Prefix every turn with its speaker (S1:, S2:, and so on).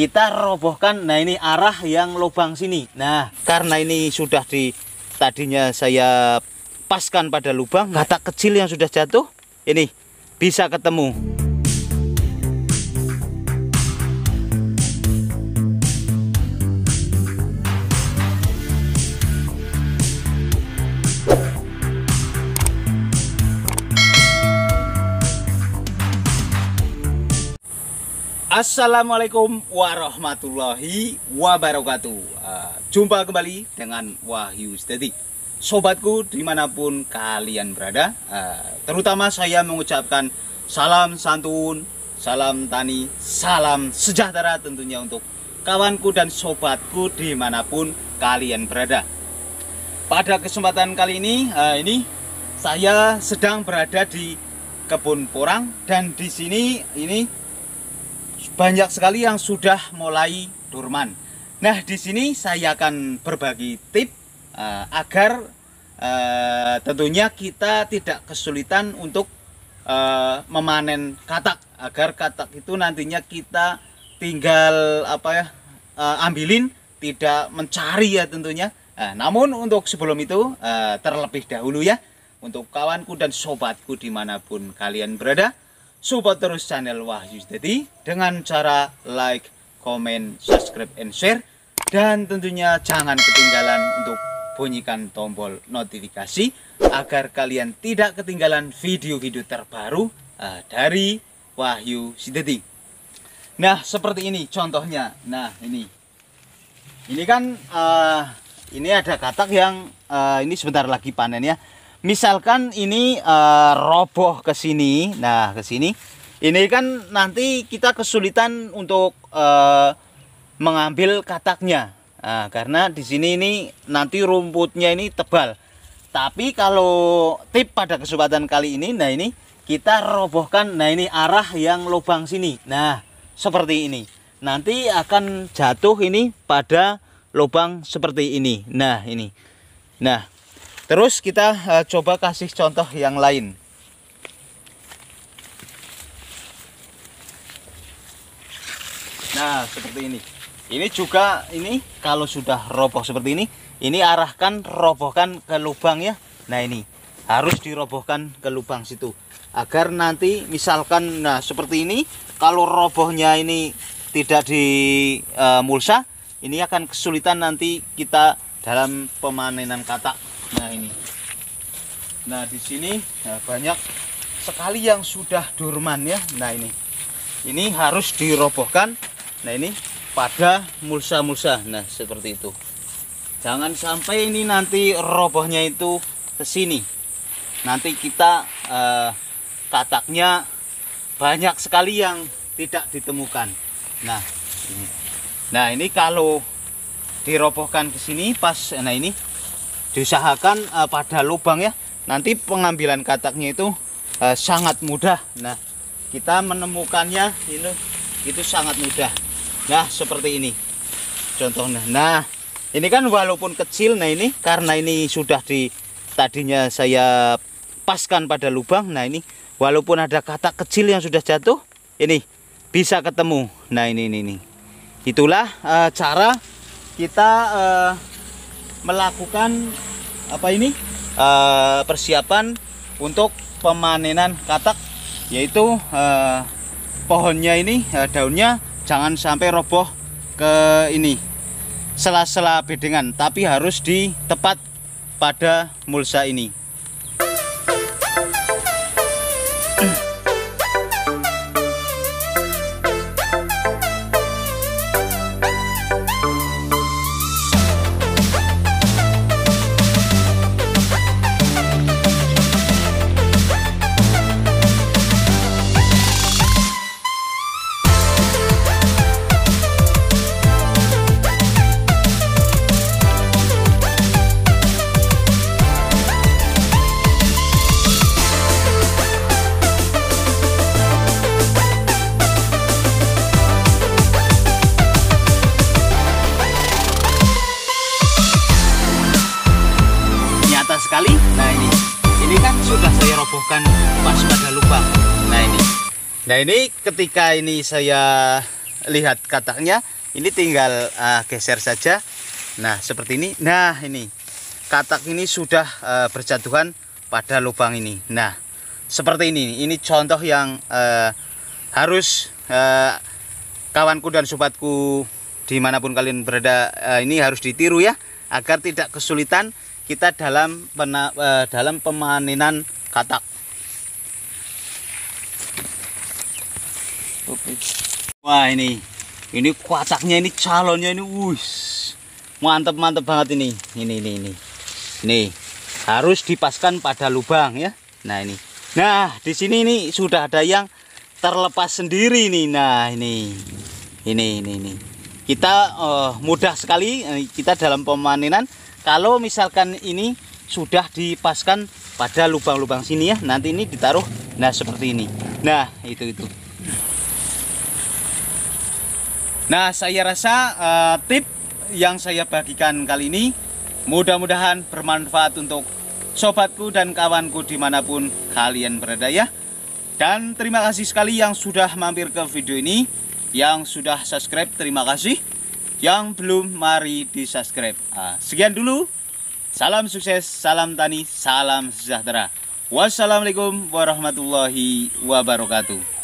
S1: kita robohkan nah ini arah yang lubang sini nah karena ini sudah di tadinya saya paskan pada lubang kata kecil yang sudah jatuh ini bisa ketemu Assalamualaikum warahmatullahi wabarakatuh ah, Jumpa kembali dengan Wahyu Stetik Sobatku dimanapun kalian berada ah, Terutama saya mengucapkan salam santun, salam tani, salam sejahtera tentunya untuk kawanku dan sobatku dimanapun kalian berada Pada kesempatan kali ini, ah, ini saya sedang berada di kebun porang dan di sini ini banyak sekali yang sudah mulai dorman. Nah, di sini saya akan berbagi tip uh, agar uh, tentunya kita tidak kesulitan untuk uh, memanen katak agar katak itu nantinya kita tinggal apa ya uh, ambilin tidak mencari ya tentunya. Nah, namun untuk sebelum itu terlebih dahulu ya untuk kawanku dan sobatku dimanapun kalian berada support terus channel Wahyu Jadi dengan cara like, comment, subscribe, and share. Dan tentunya jangan ketinggalan untuk bunyikan tombol notifikasi agar kalian tidak ketinggalan video-video terbaru eh, dari Wahyu Sidedi. Nah, seperti ini contohnya. Nah, ini. Ini kan uh, ini ada katak yang uh, ini sebentar lagi panen ya misalkan ini uh, roboh ke sini nah ke sini ini kan nanti kita kesulitan untuk uh, mengambil kataknya nah, karena di sini ini nanti rumputnya ini tebal tapi kalau tip pada kesempatan kali ini nah ini kita robohkan nah ini arah yang lubang sini nah seperti ini nanti akan jatuh ini pada lubang seperti ini nah ini nah Terus kita uh, coba kasih contoh yang lain. Nah, seperti ini. Ini juga ini kalau sudah roboh seperti ini, ini arahkan robohkan ke lubang ya. Nah, ini harus dirobohkan ke lubang situ agar nanti misalkan nah seperti ini kalau robohnya ini tidak di uh, mulsa ini akan kesulitan nanti kita dalam pemanenan katak Nah ini. Nah di sini nah, banyak sekali yang sudah dorman ya. Nah ini. Ini harus dirobohkan. Nah ini pada mulsa-mulsa. Nah seperti itu. Jangan sampai ini nanti robohnya itu ke sini. Nanti kita eh, kataknya banyak sekali yang tidak ditemukan. Nah ini. Nah ini kalau dirobohkan ke sini pas nah ini diusahakan uh, pada lubang ya nanti pengambilan kataknya itu uh, sangat mudah nah kita menemukannya ini itu sangat mudah nah seperti ini contohnya nah ini kan walaupun kecil nah ini karena ini sudah di tadinya saya paskan pada lubang nah ini walaupun ada katak kecil yang sudah jatuh ini bisa ketemu nah ini ini, ini. itulah uh, cara kita uh, melakukan apa ini uh, persiapan untuk pemanenan katak yaitu uh, pohonnya ini uh, daunnya jangan sampai roboh ke ini sela-sela bedengan tapi harus di tepat pada mulsa ini sekali nah ini ini kan sudah saya robohkan pas pada lubang nah ini nah ini ketika ini saya lihat kataknya ini tinggal uh, geser saja nah seperti ini nah ini katak ini sudah uh, berjatuhan pada lubang ini nah seperti ini ini contoh yang uh, harus uh, kawanku dan sobatku dimanapun kalian berada uh, ini harus ditiru ya agar tidak kesulitan kita dalam pena, uh, dalam pemaninan katak. Oke. Wah ini, ini kuataknya ini calonnya ini, wus, mantep mantep banget ini, ini ini ini, nih harus dipaskan pada lubang ya. Nah ini, nah di sini ini sudah ada yang terlepas sendiri nih, nah ini, ini ini ini, kita uh, mudah sekali eh, kita dalam pemaninan kalau misalkan ini sudah dipaskan pada lubang-lubang sini ya nanti ini ditaruh nah seperti ini nah itu itu nah saya rasa uh, tip yang saya bagikan kali ini mudah-mudahan bermanfaat untuk sobatku dan kawanku dimanapun kalian berada ya dan terima kasih sekali yang sudah mampir ke video ini yang sudah subscribe terima kasih yang belum, mari di subscribe. Nah, sekian dulu. Salam sukses, salam tani, salam sejahtera. Wassalamualaikum warahmatullahi wabarakatuh.